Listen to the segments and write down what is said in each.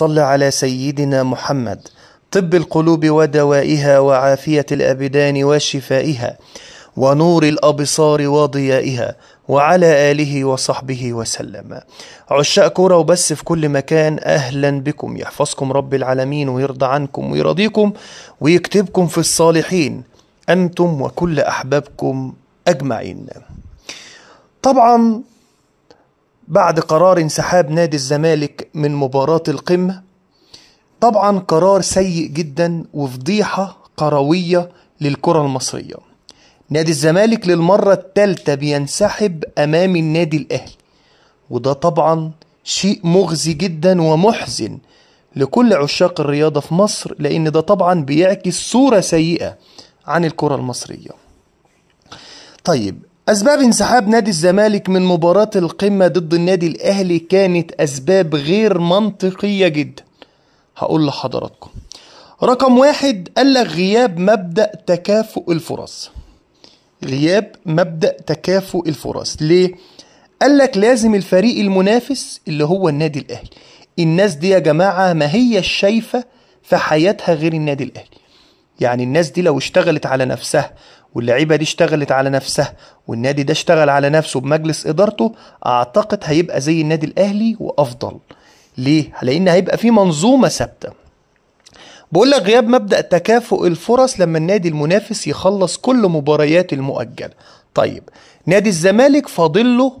صل على سيدنا محمد طب القلوب ودوائها وعافيه الابدان وشفائها ونور الابصار وضيائها وعلى اله وصحبه وسلم عشاق كوره وبس في كل مكان اهلا بكم يحفظكم رب العالمين ويرضى عنكم ويرضيكم ويكتبكم في الصالحين انتم وكل احبابكم اجمعين طبعا بعد قرار انسحاب نادي الزمالك من مباراة القمة طبعا قرار سيء جدا وفضيحة قروية للكرة المصرية نادي الزمالك للمرة الثالثة بينسحب أمام النادي الأهلي وده طبعا شيء مغزي جدا ومحزن لكل عشاق الرياضة في مصر لأن ده طبعا بيعكس صورة سيئة عن الكرة المصرية طيب أسباب انسحاب نادي الزمالك من مباراة القمة ضد النادي الأهلي كانت أسباب غير منطقية جدا هقول لحضراتكم رقم واحد قالك غياب مبدأ تكافؤ الفرص غياب مبدأ تكافؤ الفرص ليه؟ قالك لازم الفريق المنافس اللي هو النادي الأهلي الناس دي يا جماعة ما هي شايفة في حياتها غير النادي الأهلي يعني الناس دي لو اشتغلت على نفسها واللعيبه دي اشتغلت على نفسها والنادي ده اشتغل على نفسه بمجلس ادارته اعتقد هيبقى زي النادي الاهلي وافضل ليه لان هيبقى في منظومه ثابته بقول لك غياب مبدا تكافؤ الفرص لما النادي المنافس يخلص كل مباريات المؤجله طيب نادي الزمالك فاضل له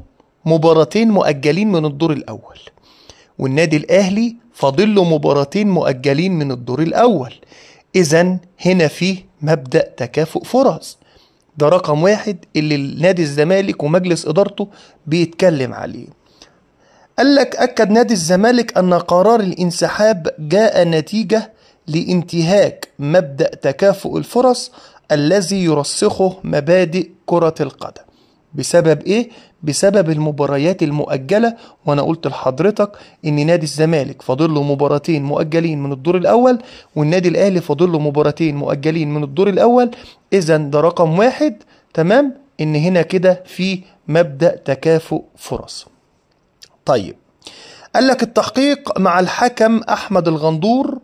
مباراتين مؤجلين من الدور الاول والنادي الاهلي فاضل له مباراتين مؤجلين من الدور الاول إذا هنا فيه مبدأ تكافؤ فرص ده رقم واحد اللي نادي الزمالك ومجلس إدارته بيتكلم عليه قال لك أكد نادي الزمالك أن قرار الانسحاب جاء نتيجة لانتهاك مبدأ تكافؤ الفرص الذي يرسخه مبادئ كرة القدم بسبب ايه بسبب المباريات المؤجله وانا قلت لحضرتك ان نادي الزمالك فاضل له مباراتين مؤجلين من الدور الاول والنادي الاهلي فاضل له مباراتين مؤجلين من الدور الاول اذا ده رقم واحد تمام ان هنا كده في مبدا تكافؤ فرص طيب قال لك التحقيق مع الحكم احمد الغندور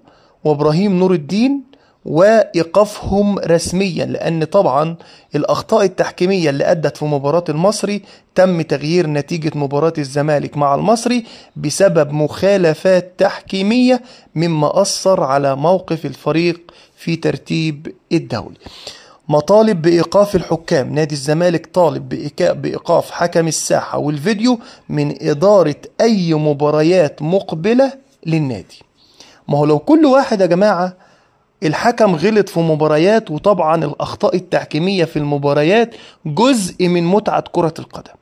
وابراهيم نور الدين وايقافهم رسميا لان طبعا الاخطاء التحكيميه اللي ادت في مباراه المصري تم تغيير نتيجه مباراه الزمالك مع المصري بسبب مخالفات تحكيميه مما اثر على موقف الفريق في ترتيب الدولي مطالب بإيقاف الحكام نادي الزمالك طالب بإيقاف حكم الساحة والفيديو من إدارة أي مباريات مقبلة للنادي ما هو لو كل واحد يا جماعة الحكم غلط في مباريات وطبعا الأخطاء التحكيمية في المباريات جزء من متعة كرة القدم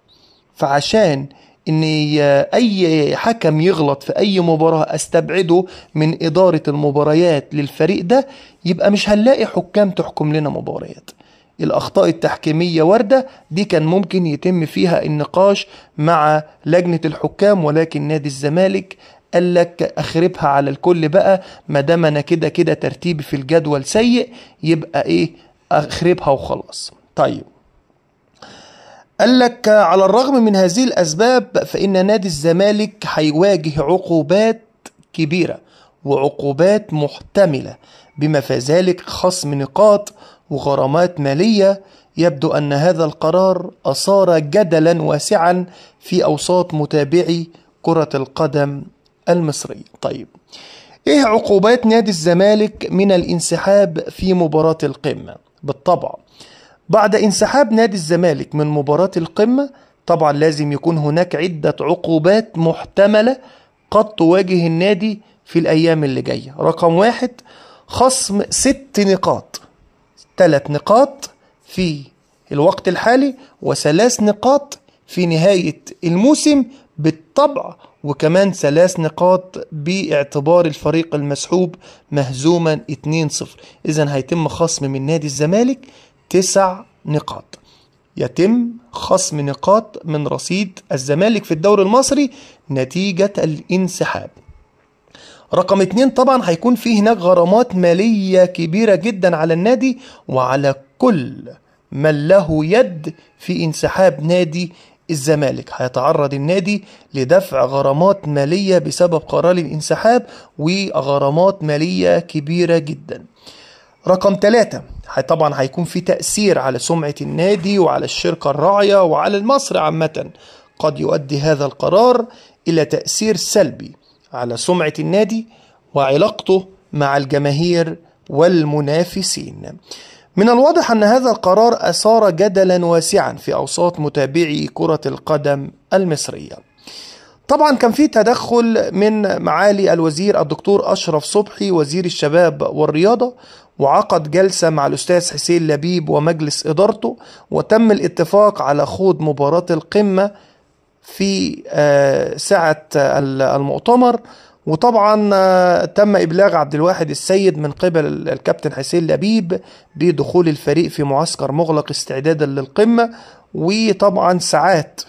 فعشان ان اي حكم يغلط في اي مباراه استبعده من اداره المباريات للفريق ده يبقى مش هنلاقي حكام تحكم لنا مباريات الاخطاء التحكيميه وارده دي كان ممكن يتم فيها النقاش مع لجنه الحكام ولكن نادي الزمالك قال لك اخربها على الكل بقى ما دام انا كده كده ترتيبي في الجدول سيء يبقى ايه اخربها وخلاص طيب قال لك على الرغم من هذه الاسباب فان نادي الزمالك هيواجه عقوبات كبيره وعقوبات محتمله بما في ذلك خصم نقاط وغرامات ماليه يبدو ان هذا القرار اثار جدلا واسعا في اوساط متابعي كره القدم المصرية طيب ايه عقوبات نادي الزمالك من الانسحاب في مباراة القمة بالطبع بعد انسحاب نادي الزمالك من مباراة القمة طبعا لازم يكون هناك عدة عقوبات محتملة قد تواجه النادي في الأيام اللي جاية رقم واحد خصم ست نقاط ثلاث نقاط في الوقت الحالي وثلاث نقاط في نهاية الموسم بالطبع وكمان ثلاث نقاط باعتبار الفريق المسحوب مهزوما 2-0 إذا هيتم خصم من نادي الزمالك تسع نقاط يتم خصم نقاط من رصيد الزمالك في الدوري المصري نتيجة الانسحاب رقم اتنين طبعا هيكون في هناك غرامات مالية كبيرة جدا على النادي وعلى كل من له يد في انسحاب نادي الزمالك هيتعرض النادي لدفع غرامات مالية بسبب قرار الانسحاب وغرامات مالية كبيرة جدا رقم ثلاثة طبعا هيكون في تأثير على سمعة النادي وعلى الشركة الراعية وعلى المصر عامة قد يؤدي هذا القرار إلى تأثير سلبي على سمعة النادي وعلاقته مع الجماهير والمنافسين من الواضح أن هذا القرار أثار جدلا واسعا في أوساط متابعي كرة القدم المصرية. طبعا كان في تدخل من معالي الوزير الدكتور أشرف صبحي وزير الشباب والرياضة وعقد جلسة مع الأستاذ حسين لبيب ومجلس إدارته وتم الاتفاق على خوض مباراة القمة في آه، ساعة المؤتمر وطبعا آه، تم ابلاغ عبد الواحد السيد من قبل الكابتن حسين لبيب بدخول الفريق في معسكر مغلق استعدادا للقمه وطبعا ساعات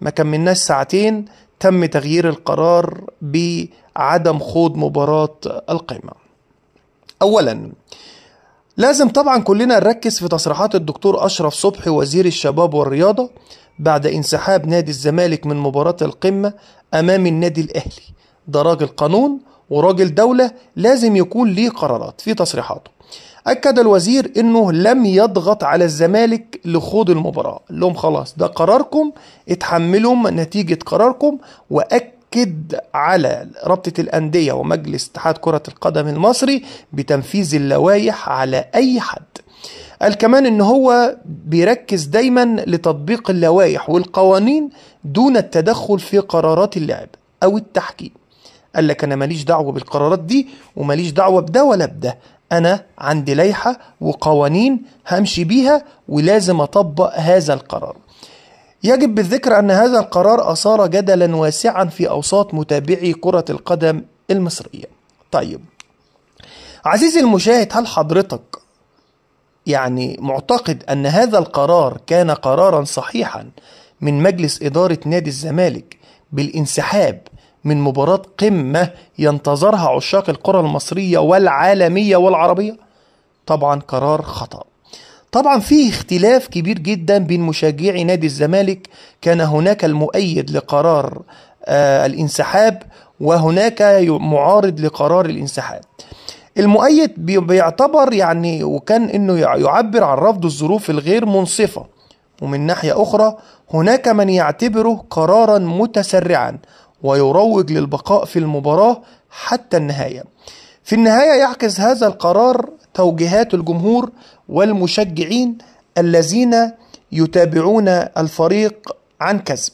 ما كملناش ساعتين تم تغيير القرار بعدم خوض مباراه القمه. اولا لازم طبعا كلنا نركز في تصريحات الدكتور اشرف صبحي وزير الشباب والرياضه بعد انسحاب نادي الزمالك من مباراه القمه امام النادي الاهلي ده راجل قانون وراجل دولة لازم يكون ليه قرارات في تصريحاته أكد الوزير أنه لم يضغط على الزمالك لخوض المباراة لهم خلاص ده قراركم اتحملوا نتيجة قراركم وأكد على رابطة الأندية ومجلس اتحاد كرة القدم المصري بتنفيذ اللوائح على أي حد قال كمان ان هو بيركز دايما لتطبيق اللوائح والقوانين دون التدخل في قرارات اللعب او التحكيم قال لك انا ماليش دعوه بالقرارات دي وماليش دعوه بده ولا بده انا عندي لائحه وقوانين همشي بيها ولازم اطبق هذا القرار يجب بالذكر ان هذا القرار اثار جدلا واسعا في اوساط متابعي كره القدم المصريه طيب عزيزي المشاهد هل حضرتك يعني معتقد ان هذا القرار كان قرارا صحيحا من مجلس اداره نادي الزمالك بالانسحاب من مباراة قمة ينتظرها عشاق الكرة المصرية والعالمية والعربية؟ طبعا قرار خطأ طبعا في اختلاف كبير جدا بين مشجعي نادي الزمالك كان هناك المؤيد لقرار آه الانسحاب وهناك معارض لقرار الانسحاب المؤيد بيعتبر يعني وكان انه يعبر عن رفض الظروف الغير منصفه ومن ناحيه اخرى هناك من يعتبره قرارا متسرعا ويروج للبقاء في المباراة حتى النهاية. في النهاية يعكس هذا القرار توجيهات الجمهور والمشجعين الذين يتابعون الفريق عن كسب.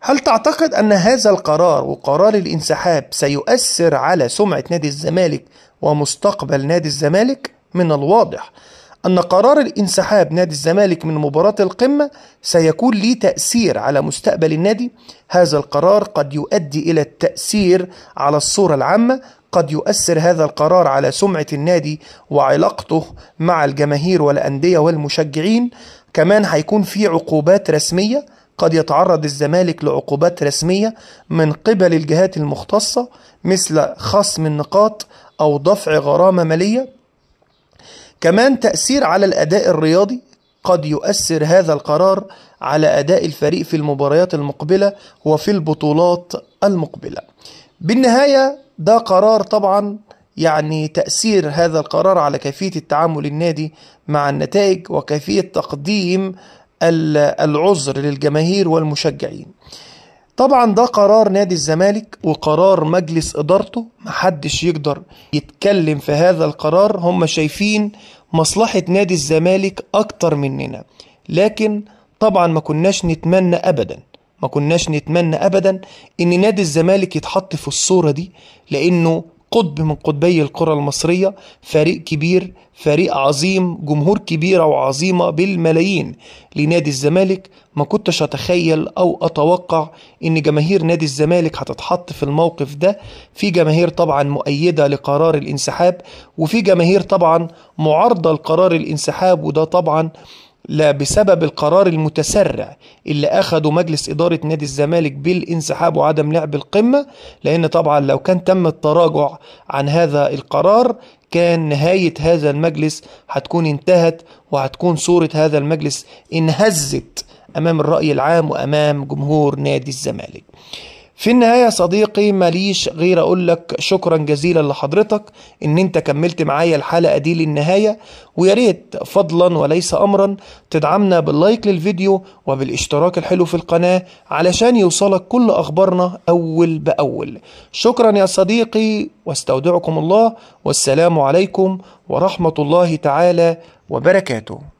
هل تعتقد أن هذا القرار وقرار الانسحاب سيؤثر على سمعة نادي الزمالك ومستقبل نادي الزمالك؟ من الواضح أن قرار الانسحاب نادي الزمالك من مباراة القمة سيكون ليه تأثير على مستقبل النادي هذا القرار قد يؤدي إلى التأثير على الصورة العامة قد يؤثر هذا القرار على سمعة النادي وعلاقته مع الجماهير والأندية والمشجعين كمان هيكون في عقوبات رسمية قد يتعرض الزمالك لعقوبات رسمية من قبل الجهات المختصة مثل خصم النقاط أو دفع غرامة مالية كمان تأثير على الأداء الرياضي قد يؤثر هذا القرار على أداء الفريق في المباريات المقبلة وفي البطولات المقبلة بالنهاية ده قرار طبعا يعني تأثير هذا القرار على كيفية التعامل النادي مع النتائج وكيفية تقديم العذر للجماهير والمشجعين طبعا ده قرار نادي الزمالك وقرار مجلس ادارته محدش يقدر يتكلم في هذا القرار هم شايفين مصلحة نادي الزمالك اكتر مننا لكن طبعا ما كناش نتمنى ابدا ما كناش نتمنى ابدا ان نادي الزمالك يتحط في الصورة دي لانه قطب من قطبي الكرة المصرية فريق كبير فريق عظيم جمهور كبيرة وعظيمة بالملايين لنادي الزمالك ما كنتش أتخيل أو أتوقع إن جماهير نادي الزمالك هتتحط في الموقف ده في جماهير طبعا مؤيدة لقرار الانسحاب وفي جماهير طبعا معارضة لقرار الانسحاب وده طبعا لا بسبب القرار المتسرع اللي أخده مجلس إدارة نادي الزمالك بالانسحاب وعدم لعب القمة لأن طبعا لو كان تم التراجع عن هذا القرار كان نهاية هذا المجلس هتكون انتهت وهتكون صورة هذا المجلس انهزت أمام الرأي العام وأمام جمهور نادي الزمالك في النهاية صديقي ماليش غير أقول لك شكرا جزيلا لحضرتك إن أنت كملت معايا الحلقة دي للنهاية ويا ريت فضلا وليس أمرا تدعمنا باللايك للفيديو وبالاشتراك الحلو في القناة علشان يوصلك كل أخبارنا أول بأول شكرا يا صديقي واستودعكم الله والسلام عليكم ورحمة الله تعالى وبركاته